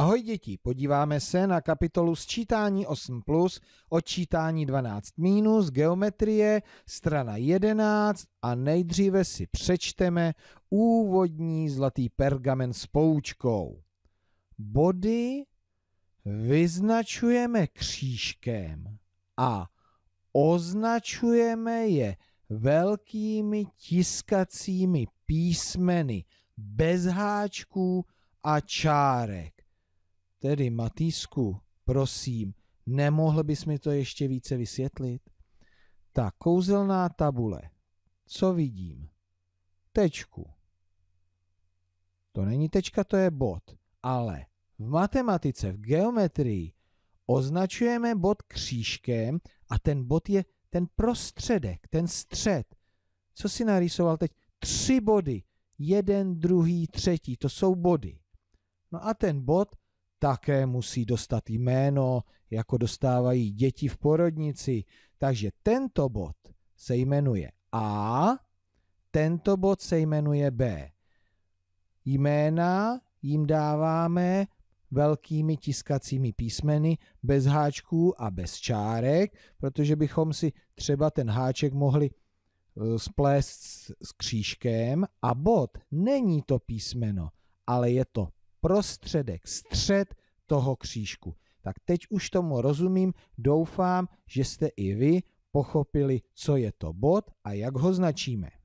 Ahoj děti, podíváme se na kapitolu sčítání 8+, plus, odčítání 12-, minus, geometrie, strana 11 a nejdříve si přečteme úvodní zlatý pergamen s poučkou. Body vyznačujeme křížkem a označujeme je velkými tiskacími písmeny bez háčků a čárek. Tedy Matýsku, prosím, nemohl bys mi to ještě více vysvětlit? Ta kouzelná tabule, co vidím? Tečku. To není tečka, to je bod. Ale v matematice, v geometrii označujeme bod křížkem a ten bod je ten prostředek, ten střed. Co si narýsoval teď? Tři body. Jeden, druhý, třetí. To jsou body. No a ten bod také musí dostat jméno, jako dostávají děti v porodnici. Takže tento bod se jmenuje A, tento bod se jmenuje B. Jména jim dáváme velkými tiskacími písmeny, bez háčků a bez čárek, protože bychom si třeba ten háček mohli e, splést s křížkem a bod není to písmeno, ale je to prostředek, střed toho křížku. Tak teď už tomu rozumím, doufám, že jste i vy pochopili, co je to bod a jak ho značíme.